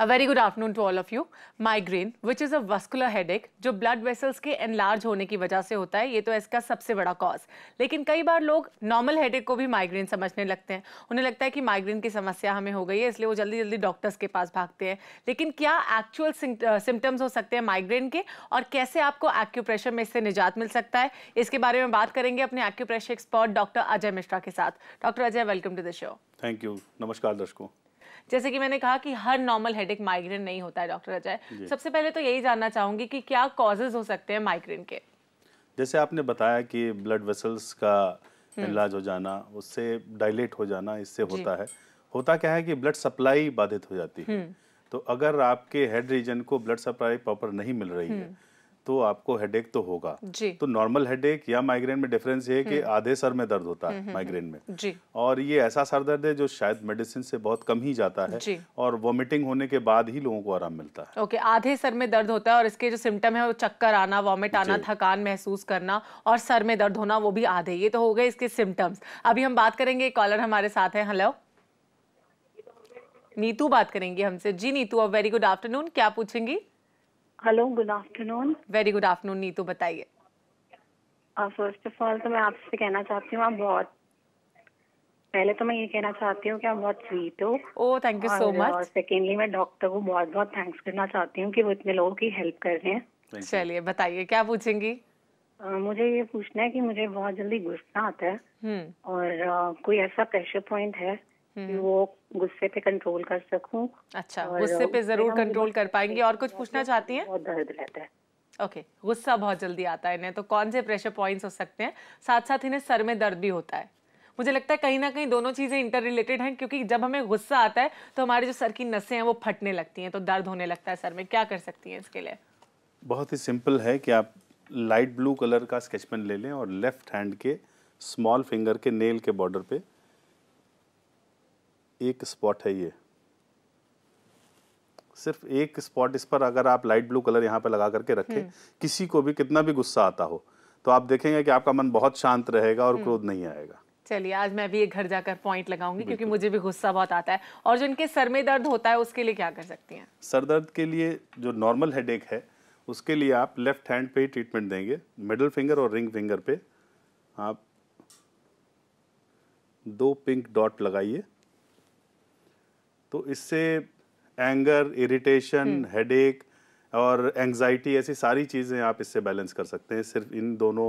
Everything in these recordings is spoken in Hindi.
A very good afternoon to all of you migraine which is a vascular headache जो ब्लड वेसल्स के एनलार्ज होने की वजह से होता है ये तो इसका सबसे बड़ा कॉज लेकिन कई बार लोग नॉर्मल हेडेक को भी माइग्रेन समझने लगते हैं उन्हें लगता है कि माइग्रेन की समस्या हमें हो गई है इसलिए वो जल्दी जल्दी डॉक्टर्स के पास भागते हैं लेकिन क्या एक्चुअल सिम्टम्स हो सकते हैं माइग्रेन के और कैसे आपको प्रेशर में इससे निजात मिल सकता है इसके बारे में बात करेंगे अपने acupressure expert doctor Ajay Mishra के साथ doctor Ajay welcome to the show thank you नमस्कार दर्शकों जैसे कि मैंने कहा कि हर नॉर्मल हेडेक माइग्रेन नहीं होता है डॉक्टर अजय सबसे पहले तो यही जानना चाहूंगी कि क्या कॉजेज हो सकते हैं माइग्रेन के जैसे आपने बताया कि ब्लड वेसल्स का हम्म। इलाज हो जाना उससे डायलेट हो जाना इससे होता है होता क्या है कि ब्लड सप्लाई बाधित हो जाती है हम्म। तो अगर आपके हेड रीजन को ब्लड सप्लाई प्रॉपर नहीं मिल रही है हम्म। तो आपको हेडेक तो होगा जी. तो नॉर्मल हेडेक या माइग्रेन में डिफरेंस ये है कि हम्म। आधे सर में दर्द होता है हम्म, माइग्रेन हम्म, में जी. और ये ऐसा सर दर्द है जो शायद मेडिसिन से बहुत कम ही जाता है जी. और वॉमिटिंग होने के बाद ही लोगों को आराम मिलता है ओके आधे सर में दर्द होता है और इसके जो सिम्टम है वो चक्कर आना वॉमिट आना थकान महसूस करना और सर में दर्द होना वो भी आधे ये तो हो गए इसके सिम्टम्स अभी हम बात करेंगे कॉलर हमारे साथ है हेलो नीतू बात करेंगी हमसे जी Neetu a very good afternoon क्या पूछेंगी hello good afternoon very good afternoon Neetu बताइए फर्स्ट ऑफ ऑल तो मैं आपसे कहना चाहती हूँ आप बहुत पहले तो मैं ये कहना चाहती हूँ कि आप बहुत स्वीट हो oh thank you so much secondly मैं डॉक्टर को बहुत बहुत थैंक्स करना चाहती हूँ कि वो इतने लोगों की हेल्प कर रहे हैं चलिए बताइए क्या पूछेंगी uh, मुझे ये पूछना है कि मुझे बहुत जल्दी गुस्सा आता है हम्म। और uh, कोई ऐसा प्रेशर पॉइंट है कि हम्म। वो गुस्से पे कंट्रोल कर सकूं अच्छा गुस्से पे जरूर कंट्रोल कर पाएंगे और कुछ पूछना चाहती हैं बहुत दर्द रहता है ओके okay, गुस्सा बहुत जल्दी आता है इन्हें तो कौन से प्रेशर पॉइंट्स हो सकते हैं साथ साथ इन्हें सर में दर्द भी होता है मुझे लगता है कहीं ना कहीं दोनों चीज़ें इंटर रिलेटेड हैं क्योंकि जब हमें गुस्सा आता है तो हमारे जो सर की नसें हैं वो फटने लगती हैं तो दर्द होने लगता है सर में क्या कर सकती हैं इसके लिए बहुत ही सिंपल है कि आप लाइट ब्लू कलर का स्केच पेन ले लें और लेफ्ट हैंड के स्मॉल फिंगर के नेल के बॉर्डर पे एक स्पॉट है ये सिर्फ एक स्पॉट इस पर अगर आप लाइट ब्लू कलर यहाँ पे लगा करके रखें हम्म। किसी को भी कितना भी गुस्सा आता हो तो आप देखेंगे कि आपका मन बहुत शांत रहेगा और हम्म। क्रोध नहीं आएगा चलिए आज मैं भी एक घर जाकर पॉइंट लगाऊंगी क्योंकि मुझे भी गुस्सा बहुत आता है और जो इनके सर में दर्द होता है उसके लिए क्या कर सकती हैं सर दर्द के लिए जो नॉर्मल हेडेक है उसके लिए आप लेफ्ट हैंड पे ही ट्रीटमेंट देंगे मिडल फिंगर और रिंग फिंगर पे आप दो पिंक डॉट लगाइए तो इससे एंगर इरिटेशन हेडेक और एंग्जाइटी ऐसी सारी चीज़ें आप इससे बैलेंस कर सकते हैं सिर्फ इन दोनों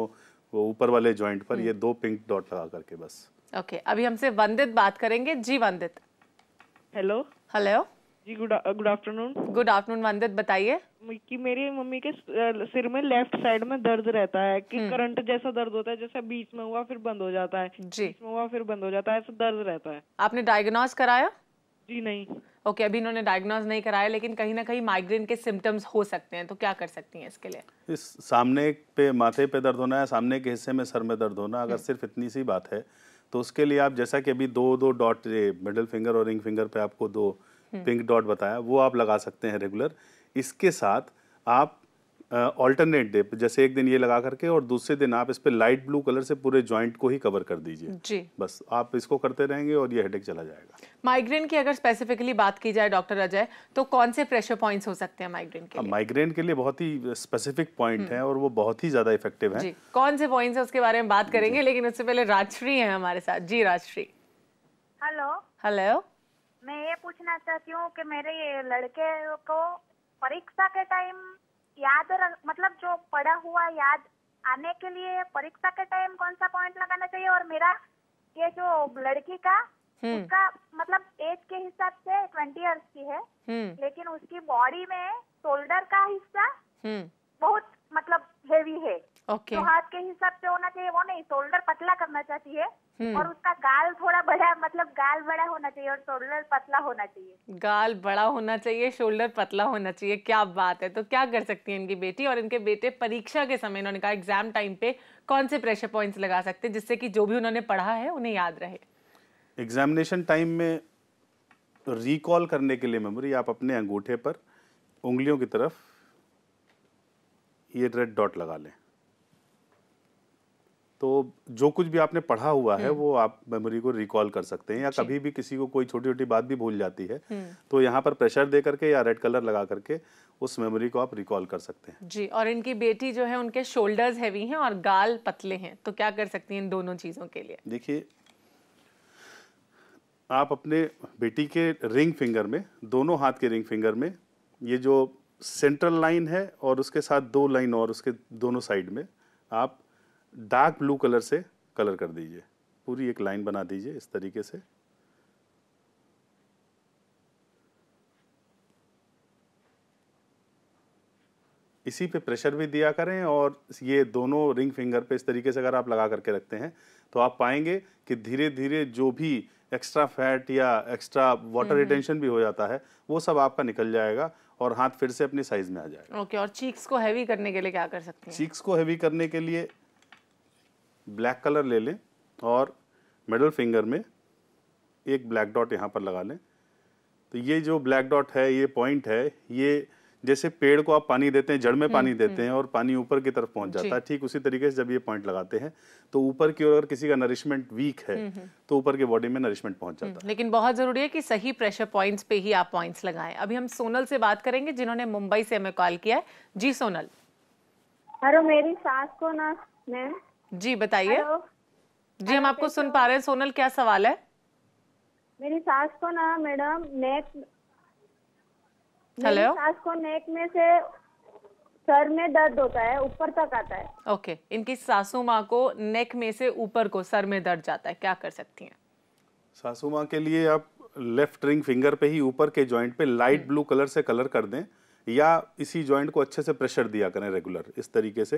वो ऊपर वाले जॉइंट पर ये हम्म। दो पिंक डॉट लगा करके बस ओके okay, अभी हमसे वंदित बात करेंगे जी वंदित हेलो हेलो जी good good afternoon good afternoon Vandit बताइए कि मेरी मम्मी के सिर में लेफ्ट साइड में दर्द रहता है कि करंट हम्म। जैसा दर्द होता है जैसा बीच में हुआ फिर बंद हो जाता है जी बीच में हुआ फिर बंद हो जाता है ऐसा दर्द रहता है आपने डायग्नोज कराया जी नहीं ओके okay, अभी इन्होंने डायग्नोज नहीं कराया लेकिन कहीं ना कहीं माइग्रेन के सिम्टम्स हो सकते हैं तो क्या कर सकती हैं इसके लिए इस सामने पे माथे पे दर्द होना है सामने के हिस्से में सर में दर्द होना अगर हम्म। सिर्फ इतनी सी बात है तो उसके लिए आप जैसा कि अभी दो दो डॉट मिडिल फिंगर और रिंग फिंगर पे आपको दो पिंक हम्म। डॉट बताया वो आप लगा सकते हैं रेगुलर इसके साथ आप ऑल्टरनेट डे जैसे एक दिन ये लगा करके और दूसरे दिन आप इस पर लाइट ब्लू कलर से पूरे ज्वाइंट को ही कवर कर दीजिए जी बस आप इसको करते रहेंगे और ये हेडेक चला जाएगा माइग्रेन की अगर स्पेसिफिकली बात की जाए डॉक्टर अजय तो कौन से प्रेशर पॉइंट्स हो सकते हैं माइग्रेन के लिए माइग्रेन के लिए बहुत ही स्पेसिफिक पॉइंट है और वो बहुत ही ज्यादा इफेक्टिव है कौन से पॉइंट है उसके बारे में बात करेंगे लेकिन उससे पहले राजश्री है हमारे साथ जी राजश्री हेलो हेलो मैं ये पूछना चाहती हूँ कि मेरे लड़के को परीक्षा के टाइम याद मतलब जो पढ़ा हुआ याद आने के लिए परीक्षा के टाइम कौन सा पॉइंट लगाना चाहिए और मेरा ये जो लड़की का हम्म। उसका मतलब एज के हिसाब से ट्वेंटी इयर्स की है हम्म। लेकिन उसकी बॉडी में शोल्डर का हिस्सा हम्म। बहुत मतलब हेवी है okay. तो हाथ के हिसाब से होना चाहिए वो नहीं शोल्डर पतला करना चाहिए hmm. और उसका गाल थोड़ा बड़ा मतलब गाल बड़ा होना चाहिए और शोल्डर पतला होना चाहिए गाल बड़ा होना चाहिए शोल्डर पतला होना चाहिए क्या बात है तो क्या कर सकती है इनकी बेटी और इनके बेटे परीक्षा के समय इन्होंने कहा एग्जाम टाइम पे कौन से प्रेशर पॉइंट्स लगा सकते हैं जिससे कि जो भी उन्होंने पढ़ा है उन्हें याद रहे एग्जामिनेशन टाइम में रिकॉल करने के लिए मेमोरी आप अपने अंगूठे पर उंगलियों की तरफ ये रेड डॉट लगा लें तो जो कुछ भी आपने पढ़ा हुआ है हम्म। वो आप मेमोरी को रिकॉल कर सकते हैं या कभी भी किसी को कोई छोटी छोटी बात भी भूल जाती है हम्म। तो यहाँ पर प्रेशर दे करके या रेड कलर लगा करके उस मेमोरी को आप रिकॉल कर सकते हैं जी और इनकी बेटी जो है उनके शोल्डर्स हैवी हैं और गाल पतले हैं तो क्या कर सकती हैं इन दोनों चीज़ों के लिए देखिए आप अपने बेटी के रिंग फिंगर में दोनों हाथ के रिंग फिंगर में ये जो सेंट्रल लाइन है और उसके साथ दो लाइन और उसके दोनों साइड में आप डार्क ब्लू कलर से कलर कर दीजिए पूरी एक लाइन बना दीजिए इस तरीके से इसी पे प्रेशर भी दिया करें और ये दोनों रिंग फिंगर पे इस तरीके से अगर आप लगा करके रखते हैं तो आप पाएंगे कि धीरे धीरे जो भी एक्स्ट्रा फैट या एक्स्ट्रा वाटर रिटेंशन भी हो जाता है वो सब आपका निकल जाएगा और हाथ फिर से अपने साइज में आ जाए ओके और चीक्स को हैवी करने के लिए क्या कर सकते हैं चीक्स को हैवी करने के लिए ब्लैक कलर ले लें और मिडल फिंगर में एक ब्लैक डॉट यहाँ पर लगा लें तो ये जो ब्लैक डॉट है ये पॉइंट है ये जैसे पेड़ को आप पानी देते हैं जड़ में हम्म, पानी देते हम्म। हैं और पानी ऊपर की तरफ पहुंच जाता है ठीक उसी तरीके से जब ये पॉइंट लगाते हैं तो ऊपर की ओर अगर किसी का नरिशमेंट वीक है हम्म, तो ऊपर के बॉडी में नरिशमेंट पहुंच जाता है लेकिन बहुत जरूरी है कि सही प्रेशर पॉइंट्स पे ही आप पॉइंट्स लगाएं अभी हम सोनल से बात करेंगे जिन्होंने मुंबई से हमें कॉल किया है जी सोनल हेलो मेरी सास को ना मैम जी बताइए जी हम आपको सुन पा रहे हैं सोनल क्या सवाल है मेरी सास को ना मैडम नेक हेलो सांस को नेक में से सर में दर्द होता है ऊपर तक आता है ओके okay. इनकी सासू माँ को नेक में से ऊपर को सर में दर्द जाता है क्या कर सकती हैं सासू माँ के लिए आप लेफ्ट रिंग फिंगर पे ही ऊपर के जॉइंट पे लाइट ब्लू कलर से कलर कर दें या इसी जॉइंट को अच्छे से प्रेशर दिया करें रेगुलर इस तरीके से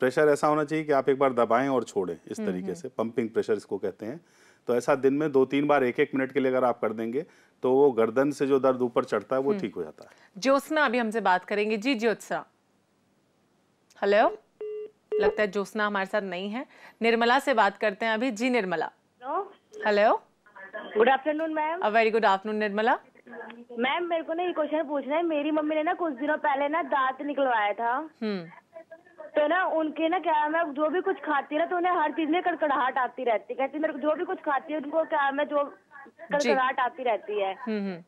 प्रेशर ऐसा होना चाहिए कि आप एक बार दबाएं और छोड़ें इस hmm, तरीके hmm. से पंपिंग प्रेशर इसको कहते हैं तो ऐसा दिन में दो तीन बार एक एक मिनट के लिए अगर आप कर देंगे तो वो गर्दन से जो दर्द ऊपर चढ़ता है वो हम्म। ठीक हो जाता है ज्योत्सना अभी हमसे बात करेंगे जी ज्योत्सना हेलो लगता है ज्योत्सना हमारे साथ नहीं है निर्मला से बात करते हैं अभी जी Nirmala hello good afternoon ma'am very good afternoon Nirmala ma'am मेरे को ना ये क्वेश्चन पूछना है मेरी मम्मी ने ना कुछ दिनों पहले ना दांत निकलवाया था हम्म। तो ना उनके ना क्या मैं जो भी कुछ खाती ना तो उन्हें हर चीज में कड़कड़ाहट आती रहती कहती मेरे जो भी कुछ खाती है उनको क्या मैं जो कड़कड़ाहट आती रहती है हम्म, हम्म।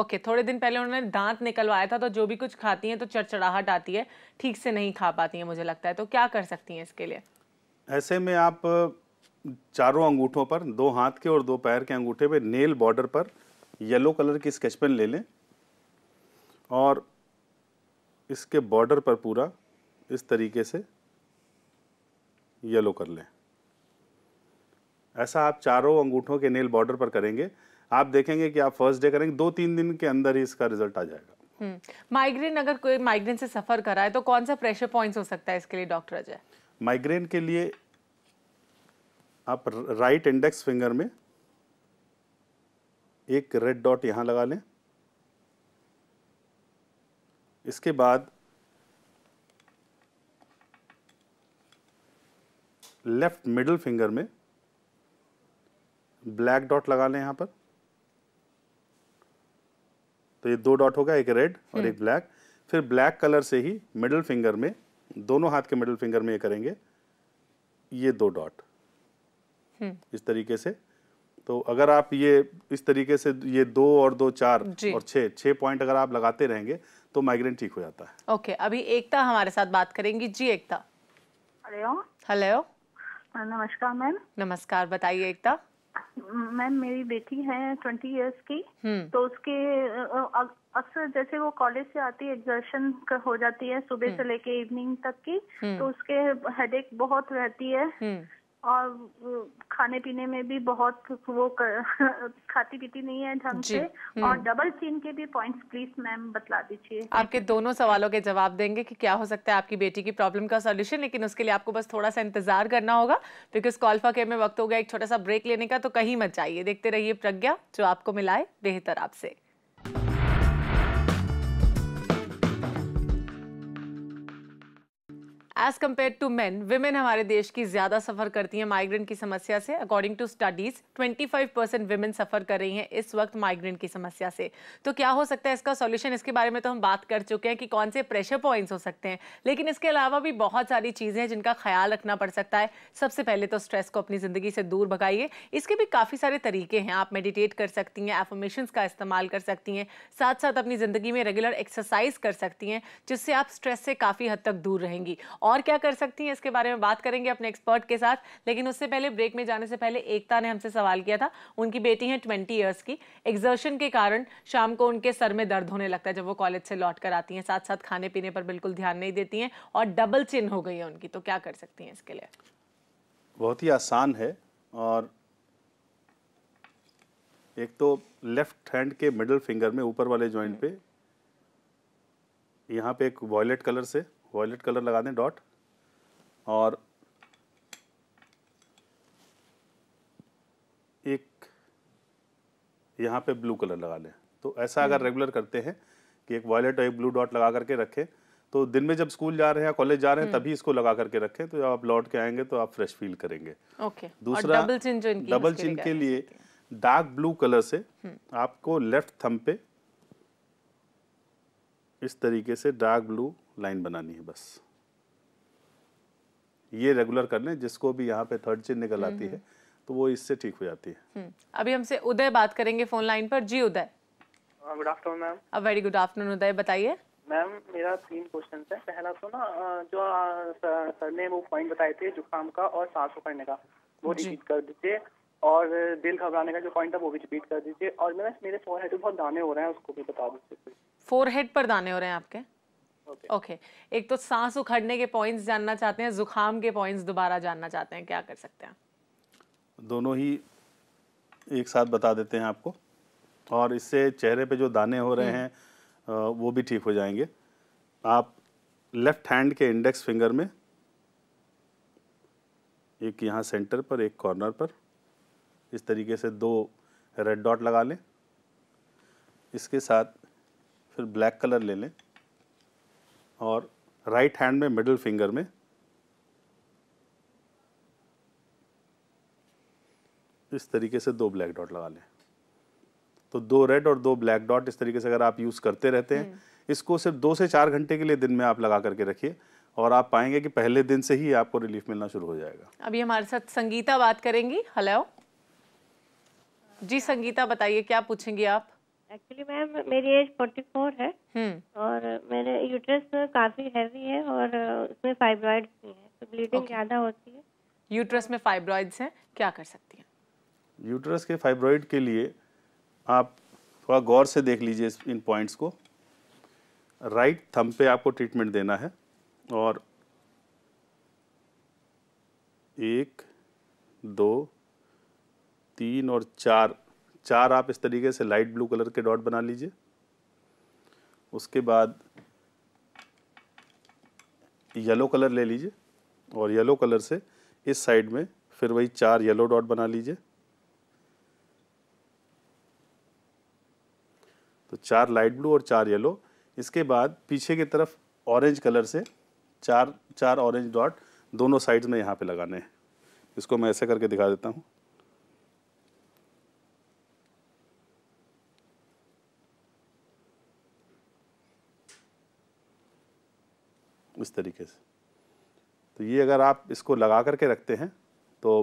ओके okay, थोड़े दिन पहले उन्होंने दांत निकलवाया था तो जो भी कुछ खाती हैं तो चड़चड़ाहट आती है ठीक से नहीं खा पाती हैं मुझे लगता है तो क्या कर सकती हैं इसके लिए ऐसे में आप चारों अंगूठों पर दो हाथ के और दो पैर के अंगूठे पे नेल बॉर्डर पर येलो कलर की स्केच पेन ले लें और इसके बॉर्डर पर पूरा इस तरीके से येलो कर लें ऐसा आप चारों अंगूठों के नेल बॉर्डर पर करेंगे आप देखेंगे कि आप फर्स्ट डे करेंगे दो तीन दिन के अंदर ही इसका रिजल्ट आ जाएगा माइग्रेन हम्म, अगर कोई माइग्रेन से सफ़र करा है तो कौन सा प्रेशर पॉइंट्स हो सकता है इसके लिए डॉक्टर अजय माइग्रेन के लिए आप राइट इंडेक्स फिंगर में एक रेड डॉट यहां लगा लें इसके बाद लेफ्ट मिडिल फिंगर में ब्लैक डॉट लगा लें यहाँ पर तो ये दो डॉट होगा एक रेड और एक ब्लैक हम्म। फिर ब्लैक कलर से ही मिडिल फिंगर में दोनों हाथ के मिडिल फिंगर में ये करेंगे ये दो डॉट हम्म। इस तरीके से तो अगर आप ये इस तरीके से ये दो और दो चार और छ छः पॉइंट अगर आप लगाते रहेंगे तो माइग्रेन ठीक हो जाता है ओके अभी एकता हमारे साथ बात करेंगी जी एकता हेलो हेलो हाँ, नमस्कार मैम नमस्कार बताइए एकता मैम मेरी बेटी है ट्वेंटी इयर्स की हम्म। तो उसके अक्सर जैसे वो कॉलेज से आती है एग्जर्शन हो जाती है सुबह से हम्म। लेके इवनिंग तक की हम्म। तो उसके हेडेक बहुत रहती है और खाने पीने में भी बहुत वो कर, खाती पीती नहीं है ढंग से हम्म। और डबल चीन के भी पॉइंट्स प्लीज मैम बतला दीजिए आपके दोनों सवालों के जवाब देंगे कि क्या हो सकता है आपकी बेटी की प्रॉब्लम का सोल्यूशन लेकिन उसके लिए आपको बस थोड़ा सा इंतजार करना होगा बिकॉज कॉल्फा के में वक्त हो गया एक छोटा सा ब्रेक लेने का तो कहीं मत जाइए देखते रहिए प्रज्ञा जो आपको मिलाए बेहतर आपसे as compare to man women हमारे देश की ज़्यादा सफ़र करती हैं माइग्रेंट की समस्या से according to studies 25 percent women suffer कर रही हैं इस वक्त माइग्रेंट की समस्या से तो क्या हो सकता है इसका सॉल्यूशन इसके बारे में तो हम बात कर चुके हैं कि कौन से प्रेशर पॉइंट्स हो सकते हैं लेकिन इसके अलावा भी बहुत सारी चीज़ें हैं जिनका ख्याल रखना पड़ सकता है सबसे पहले तो स्ट्रेस को अपनी ज़िंदगी से दूर भगाइए इसके भी काफ़ी सारे तरीके हैं आप मेडिटेट कर सकती हैं एफर्मेशन का इस्तेमाल कर सकती हैं साथ साथ अपनी ज़िंदगी में रेगुलर एक्सरसाइज कर सकती हैं जिससे आप स्ट्रेस से काफ़ी हद तक दूर रहेंगी और और क्या कर सकती हैं इसके बारे में बात करेंगे अपने एक्सपर्ट के साथ लेकिन उससे पहले ब्रेक में जाने से पहले एकता ने हमसे सवाल किया था उनकी बेटी है ट्वेंटी ईयर्स की एग्जर्शन के कारण शाम को उनके सर में दर्द होने लगता है जब वो कॉलेज से लौट कर आती हैं साथ साथ खाने पीने पर बिल्कुल ध्यान नहीं देती हैं और डबल चिन हो गई है उनकी तो क्या कर सकती हैं इसके लिए बहुत ही आसान है और एक तो लेफ्ट हैंड के मिडिल फिंगर में ऊपर वाले जॉइंट हम्म। पे यहाँ पे एक वॉयलेट कलर से वॉयलेट कलर लगा दें डॉट और एक यहाँ पे ब्लू कलर लगा लें तो ऐसा अगर रेगुलर करते हैं कि एक वॉयलेट और एक ब्लू डॉट लगा करके रखें तो दिन में जब स्कूल जा रहे हैं कॉलेज जा रहे हैं हम्म। तभी इसको लगा करके रखें तो जब आप लौट के आएंगे तो आप फ्रेश फील करेंगे ओके दूसरा डबल चिन जो इनकी डबल चिन के लिए डार्क ब्लू कलर से हम्म। आपको लेफ्ट थंब पे इस तरीके से डार्क ब्लू लाइन बनानी है बस ये रेगुलर कर लें जिसको भी यहाँ पे थर्ड चेन निकल आती हम्म, है हम्म। तो वो इससे ठीक हो जाती है हम्म, अभी हमसे उदय बात करेंगे फोन लाइन पर जी उदय गुड आफ्टरनून मैम अब वेरी गुड आफ्टरनून उदय बताइए मैम मेरा तीन क्वेश्चन है पहला तो ना जो सर ने वो पॉइंट बताए थे जुकाम का और सांस पकड़ने का वो रिपीट कर दीजिए और दिल घबराने का जो पॉइंट है वो भी रिपीट कर दीजिए और मेरा मेरे फोरहेड पे बहुत दाने हो रहे हैं उसको भी बता दीजिए फोर हेड पर दाने हो रहे हैं आपके ओके okay. okay. एक तो सांस उखड़ने के पॉइंट्स जानना चाहते हैं जुखाम के पॉइंट्स दोबारा जानना चाहते हैं क्या कर सकते हैं दोनों ही एक साथ बता देते हैं आपको और इससे चेहरे पे जो दाने हो रहे हम्म। हैं वो भी ठीक हो जाएंगे आप लेफ्ट हैंड के इंडेक्स फिंगर में एक यहाँ सेंटर पर एक कॉर्नर पर इस तरीके से दो रेड डॉट लगा लें इसके साथ फिर ब्लैक कलर ले लें और राइट हैंड में मिडिल फिंगर में इस तरीके से दो ब्लैक डॉट लगा लें तो दो रेड और दो ब्लैक डॉट इस तरीके से अगर आप यूज़ करते रहते हैं हम्म। इसको सिर्फ दो से चार घंटे के लिए दिन में आप लगा करके रखिए और आप पाएंगे कि पहले दिन से ही आपको रिलीफ मिलना शुरू हो जाएगा अभी हमारे साथ संगीता बात करेंगी हेलो जी संगीता बताइए क्या पूछेंगी आप एक्चुअली मैम मेरी एज 44 है हम्म। और मेरे यूट्रस काफी हैवी है और उसमें फाइब्रॉइड्स भी हैं तो ब्लीडिंग ज़्यादा होती है यूट्रस में फाइब्रॉइड्स हैं क्या कर सकती हैं यूट्रस के फाइब्रॉइड के लिए आप थोड़ा गौर से देख लीजिए इन पॉइंट्स को राइट थम पे आपको ट्रीटमेंट देना है और एक दो तीन और चार चार आप इस तरीके से लाइट ब्लू कलर के डॉट बना लीजिए उसके बाद येलो कलर ले लीजिए और येलो कलर से इस साइड में फिर वही चार येलो डॉट बना लीजिए तो चार लाइट ब्लू और चार येलो इसके बाद पीछे की तरफ ऑरेंज कलर से चार चार ऑरेंज डॉट दोनों साइड्स में यहाँ पे लगाने हैं इसको मैं ऐसे करके दिखा देता हूँ इस तरीके से तो ये अगर आप इसको लगा करके रखते हैं तो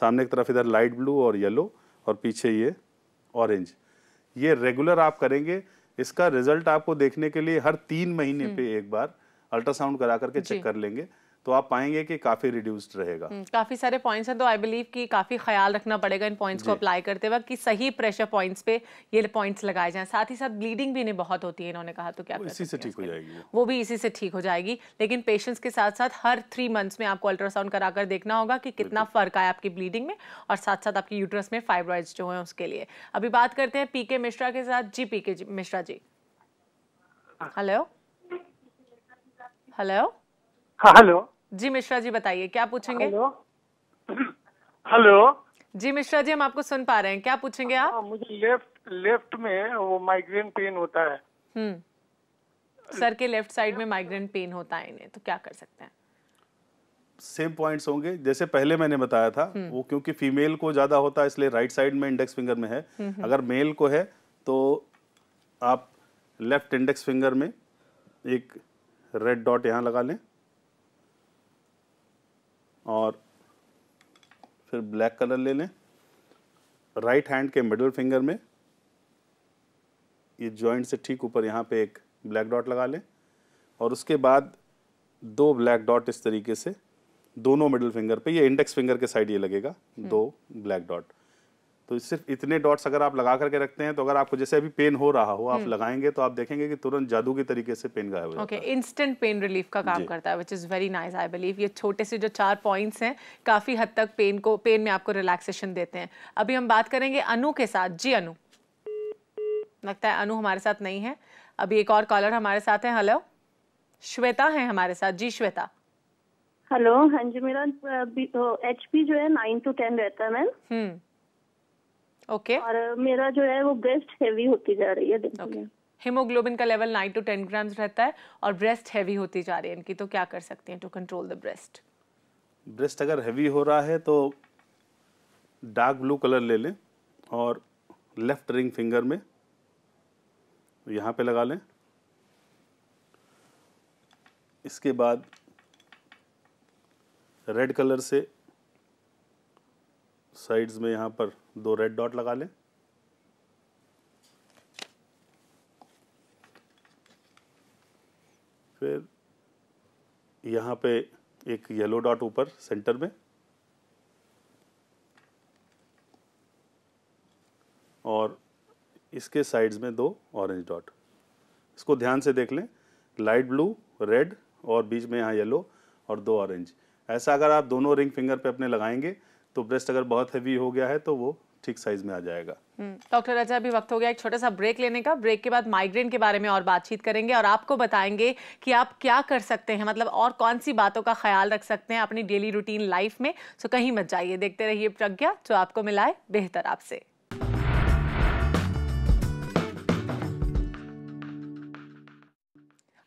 सामने की तरफ इधर लाइट ब्लू और येलो और पीछे ये ऑरेंज ये रेगुलर आप करेंगे इसका रिजल्ट आपको देखने के लिए हर तीन महीने हम्म। पे एक बार अल्ट्रासाउंड करा करके चेक कर लेंगे तो आप पाएंगे कि काफ़ी रिड्यूस्ड रहेगा हम्म, काफ़ी सारे पॉइंट्स हैं तो आई बिलीव कि काफ़ी ख्याल रखना पड़ेगा इन पॉइंट्स को अप्लाई करते वक्त कि सही प्रेशर पॉइंट्स पे ये पॉइंट्स लगाए जाएं साथ ही साथ ब्लीडिंग भी इन्हें बहुत होती है इन्होंने कहा तो क्या इसी से ठीक हो जाएगी वो भी इसी से ठीक हो जाएगी लेकिन पेशेंट्स के साथ साथ हर थ्री मंथ्स में आपको अल्ट्रासाउंड कराकर देखना होगा कि कितना फ़र्क आया आपकी ब्लीडिंग में और साथ साथ आपकी यूट्रस में फाइब्रॉइड जो है उसके लिए अभी बात करते हैं पीके मिश्रा के साथ जी पीके मिश्रा जी हेलो हाँ। हेलो हेलो हाँ, जी मिश्रा जी बताइए क्या पूछेंगे हेलो जी मिश्रा जी हम आपको सुन पा रहे हैं क्या पूछेंगे आप आ, हाँ, मुझे लेफ्ट लेफ्ट में वो माइग्रेन पेन होता है हम्म सर के लेफ्ट साइड में माइग्रेन पेन होता है इन्हें तो क्या कर सकते हैं सेम पॉइंट्स होंगे जैसे पहले मैंने बताया था हम्म। वो क्योंकि फीमेल को ज्यादा होता है इसलिए राइट साइड में इंडेक्स फिंगर में है अगर मेल को है तो आप लेफ्ट इंडेक्स फिंगर में एक रेड डॉट यहाँ लगा लें और फिर ब्लैक कलर ले लें राइट हैंड के मिडल फिंगर में ये जॉइंट से ठीक ऊपर यहाँ पे एक ब्लैक डॉट लगा लें और उसके बाद दो ब्लैक डॉट इस तरीके से दोनों मिडल फिंगर पे ये इंडेक्स फिंगर के साइड ये लगेगा हम्म। दो ब्लैक डॉट तो सिर्फ इतने डॉट्स अगर आप लगा करके रखते हैं तो अगर आपको जैसे अभी पेन हो रहा हो आप हम्म। लगाएंगे तो आप देखेंगे कि तुरंत जादू के तरीके से पेन गायब हो जाता है इंस्टेंट पेन रिलीफ का काम करता है which is very nice I believe ये छोटे से जो चार पॉइंट्स हैं काफ़ी हद तक पेन को पेन में आपको रिलैक्सेशन देते हैं अभी हम बात करेंगे अनु के साथ जी अनु लगता है अनु हमारे साथ नहीं है अभी एक और कॉलर हमारे साथ है हेलो श्वेता है हमारे साथ जी श्वेता हेलो हाँ जी मेरा एच पी जो है नाइन टू टेन रहता है मैम हम्म। ओके और मेरा जो है वो ब्रेस्ट हेवी होती जा रही है दिन हीमोग्लोबिन का level nine to ten grams रहता है और ब्रेस्ट हैवी होती जा रही है इनकी तो क्या कर सकते हैं to control the breast breast अगर हैवी हो रहा है तो डार्क ब्लू कलर ले लें और लेफ्ट रिंग फिंगर में यहाँ पे लगा लें इसके बाद रेड कलर से साइड्स में यहाँ पर दो रेड डॉट लगा लें फिर यहाँ पे एक येलो डॉट ऊपर सेंटर में और इसके साइड्स में दो ऑरेंज डॉट इसको ध्यान से देख लें लाइट ब्लू रेड और बीच में यहाँ येलो और दो ऑरेंज ऐसा अगर आप दोनों रिंग फिंगर पे अपने लगाएंगे तो ब्रेस्ट अगर बहुत हैवी हो गया है तो वो ठीक साइज में आ जाएगा डॉक्टर हम्म, राजा अभी वक्त हो गया एक छोटा सा ब्रेक लेने का ब्रेक के बाद माइग्रेन के बारे में और बातचीत करेंगे और आपको बताएंगे कि आप क्या कर सकते हैं मतलब और कौन सी बातों का ख्याल रख सकते हैं अपनी डेली रूटीन लाइफ में सो कहीं मत जाइए देखते रहिए प्रज्ञा जो आपको मिलाए बेहतर आपसे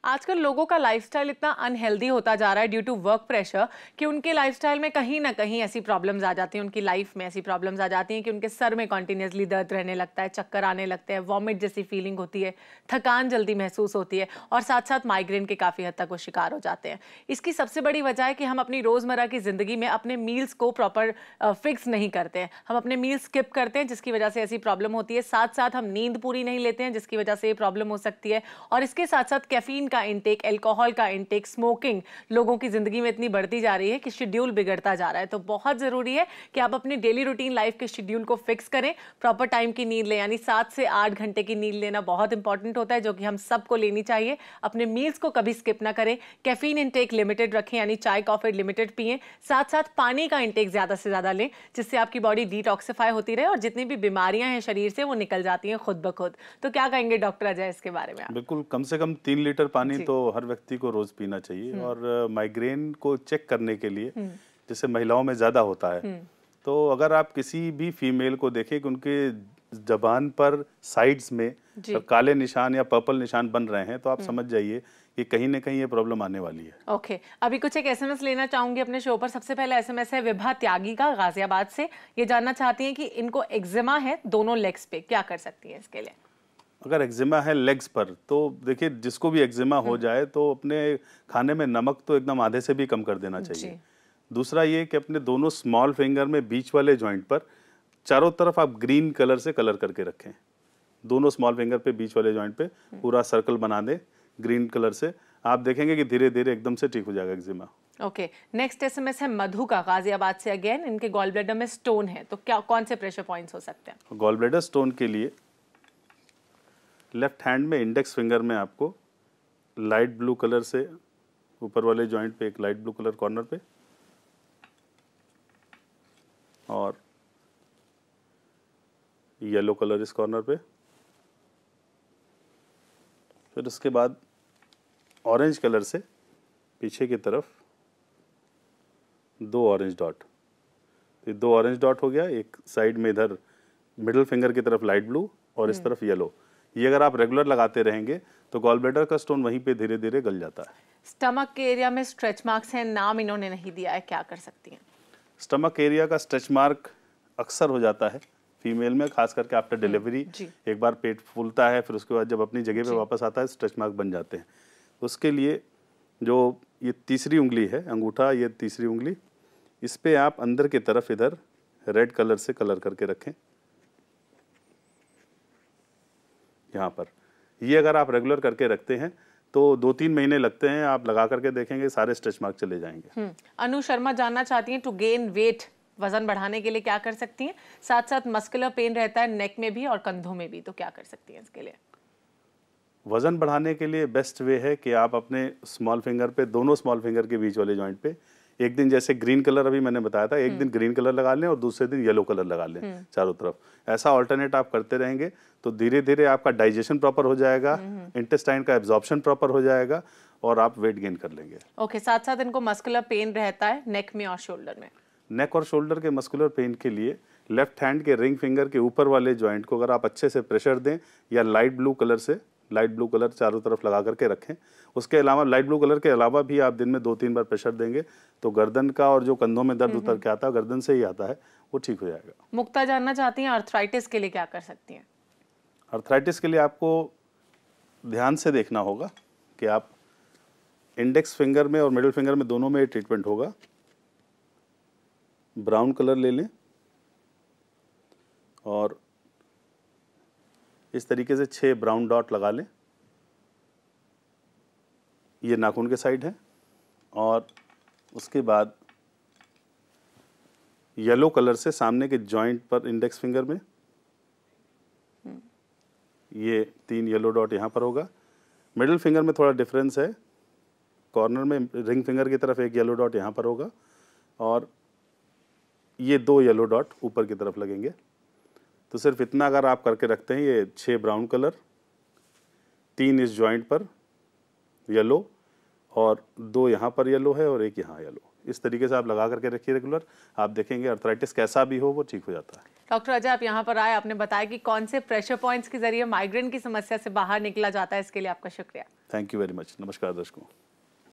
आजकल लोगों का लाइफस्टाइल इतना अनहेल्दी होता जा रहा है ड्यू टू वर्क प्रेशर कि उनके लाइफस्टाइल में कहीं ना कहीं ऐसी प्रॉब्लम्स आ जाती हैं उनकी लाइफ में ऐसी प्रॉब्लम्स आ जाती हैं कि उनके सर में कॉन्टीन्यूसली दर्द रहने लगता है चक्कर आने लगते हैं वॉमिट जैसी फीलिंग होती है थकान जल्दी महसूस होती है और साथ साथ माइग्रेन के काफ़ी हद तक वो शिकार हो जाते हैं इसकी सबसे बड़ी वजह है कि हम अपनी रोज़मर्रा की ज़िंदगी में अपने मील्स को प्रॉपर फिक्स नहीं करते हैं हम अपने मील स्किप करते हैं जिसकी वजह से ऐसी प्रॉब्लम होती है साथ साथ हम नींद पूरी नहीं लेते हैं जिसकी वजह से ये प्रॉब्लम हो सकती है और इसके साथ साथ कैफीन का इंटेक एल्कोहल का इंटेक स्मोकिंग लोगों की ज़िंदगी में इतनी बढ़ती जा रही है कि शेड्यूल बिगड़ता जा रहा है तो बहुत ज़रूरी है कि आप अपनी डेली रूटीन लाइफ के शेड्यूल को फिक्स करें प्रॉपर टाइम की नींद लें यानी सात से आठ घंटे की नींद लेना बहुत इंपॉर्टेंट होता है जो कि हम सबको लेनी चाहिए अपने मील्स को कभी स्किप ना करें कैफीन इंटेक लिमिटेड रखें यानी चाय कॉफी लिमिटेड पिए साथ साथ पानी का इंटेक ज़्यादा से ज़्यादा लें जिससे आपकी बॉडी डिटॉक्सीफाई होती रहे और जितनी भी बीमारियां हैं शरीर से वो निकल जाती हैं खुद ब खुद तो क्या कहेंगे डॉक्टर अजय इसके बारे में बिल्कुल कम से कम तीन लीटर पानी पानी तो हर व्यक्ति को रोज पीना चाहिए हम्म। और माइग्रेन को चेक करने के लिए हम्म। जैसे महिलाओं में ज़्यादा होता है हम्म। तो अगर आप किसी भी फीमेल को देखें कि उनके जबान पर साइड्स में तो काले निशान या पर्पल निशान बन रहे हैं तो आप समझ जाइए कि कहीं ना कहीं ये प्रॉब्लम आने वाली है ओके okay. अभी कुछ एक एसएमएस लेना चाहूंगी अपने शो पर सबसे पहले एसएमएस है विभा त्यागी का गाजियाबाद से ये जानना चाहती हैं कि इनको एक्जिमा है दोनों लेग्स पे क्या कर सकती है इसके लिए अगर एक्जिमा है लेग्स पर तो देखिए जिसको भी एक्जिमा हो हम्म। जाए तो अपने खाने में नमक तो एकदम आधे से भी कम कर देना चाहिए दूसरा ये कि अपने दोनों स्मॉल फिंगर में बीच वाले जॉइंट पर चारों तरफ आप ग्रीन कलर से कलर करके रखें दोनों स्मॉल फिंगर पे बीच वाले जॉइंट पे हम्म। पूरा सर्कल बना दें ग्रीन कलर से आप देखेंगे कि धीरे धीरे एकदम से ठीक हो जाएगा एक्जिमा ओके नेक्स्ट एस है मधु का गाजियाबाद से अगेन इनके गोल ब्लेडर में स्टोन है तो क्या कौन से प्रेशर पॉइंट्स हो सकते हैं गॉल ब्लेडर स्टोन के लिए लेफ्ट हैंड में इंडेक्स फिंगर में आपको लाइट ब्लू कलर से ऊपर वाले जॉइंट पे एक लाइट ब्लू कलर कॉर्नर पे और येलो कलर इस कॉर्नर पे फिर उसके बाद ऑरेंज कलर से पीछे की तरफ दो ऑरेंज डॉट तो दो ऑरेंज डॉट हो गया एक साइड में इधर मिडिल फिंगर की तरफ लाइट ब्लू और इस हम्म। तरफ येलो ये अगर आप रेगुलर लगाते रहेंगे तो गॉल ब्लेडर का स्टोन वहीं पे धीरे धीरे गल जाता है स्टमक के एरिया में स्ट्रेच मार्क्स हैं नाम इन्होंने नहीं दिया है क्या कर सकती हैं स्टमक एरिया का स्ट्रेच मार्क अक्सर हो जाता है फीमेल में खास करके आफ्टर हम्म, डिलीवरी एक बार पेट फूलता है फिर उसके बाद जब अपनी जगह पे वापस आता है स्ट्रेच मार्क बन जाते हैं उसके लिए जो ये तीसरी उंगली है अंगूठा ये तीसरी उंगली इस पर आप अंदर की तरफ इधर रेड कलर से कलर करके रखें यहाँ पर ये अगर आप रेगुलर करके रखते हैं तो दो तीन महीने लगते हैं आप लगा करके देखेंगे सारे स्ट्रेच मार्क चले जाएंगे हम्म, अनु शर्मा जानना चाहती हैं टू गेन वेट वजन बढ़ाने के लिए क्या कर सकती हैं साथ साथ मस्कुलर पेन रहता है नेक में भी और कंधों में भी तो क्या कर सकती हैं इसके लिए वजन बढ़ाने के लिए बेस्ट वे है कि आप अपने स्मॉल फिंगर पे दोनों स्मॉल फिंगर के बीच वाले जॉइंट पे एक दिन जैसे ग्रीन कलर अभी मैंने बताया था एक हम्म। दिन ग्रीन कलर लगा लें और दूसरे दिन येलो कलर लगा लें हम्म। चारों तरफ ऐसा ऑल्टरनेट आप करते रहेंगे तो धीरे धीरे आपका डाइजेशन प्रॉपर हो जाएगा इंटेस्टाइन हम्म, का एब्जॉर्प्शन प्रॉपर हो जाएगा और आप वेट गेन कर लेंगे ओके okay, साथ साथ इनको मस्कुलर पेन रहता है नेक में और शोल्डर में नेक और शोल्डर के मस्कुलर पेन के लिए लेफ्ट हैंड के रिंग फिंगर के ऊपर वाले ज्वाइंट को अगर आप अच्छे से प्रेशर दें या लाइट ब्लू कलर से लाइट ब्लू कलर चारों तरफ लगा करके रखें उसके अलावा लाइट ब्लू कलर के अलावा भी आप दिन में दो तीन बार प्रेशर देंगे तो गर्दन का और जो कंधों में दर्द हम्म, उतर हम्म। के आता है गर्दन से ही आता है वो ठीक हो जाएगा मुक्ता जानना चाहती हैं अर्थराइटिस के लिए क्या कर सकती हैं अर्थराइटिस के लिए आपको ध्यान से देखना होगा कि आप इंडेक्स फिंगर में और मिडिल फिंगर में दोनों में ट्रीटमेंट होगा ब्राउन कलर ले लें और इस तरीके से छः ब्राउन डॉट लगा लें ये नाखून के साइड है और उसके बाद येलो कलर से सामने के जॉइंट पर इंडेक्स फिंगर में ये तीन येलो डॉट यहाँ पर होगा मिडिल फिंगर में थोड़ा डिफरेंस है कॉर्नर में रिंग फिंगर की तरफ एक येलो डॉट यहाँ पर होगा और ये दो येलो डॉट ऊपर की तरफ लगेंगे तो सिर्फ इतना अगर आप करके रखते हैं ये छः ब्राउन कलर तीन इस जॉइंट पर येलो और दो यहाँ पर येलो है और एक यहाँ येलो इस तरीके से आप लगा करके रखिए रेगुलर आप देखेंगे अर्थराइटिस कैसा भी हो वो ठीक हो जाता है डॉक्टर अजय आप यहाँ पर आए आपने बताया कि कौन से प्रेशर पॉइंट्स के जरिए माइग्रेन की समस्या से बाहर निकला जाता है इसके लिए आपका शुक्रिया थैंक यू वेरी मच नमस्कार दर्शकों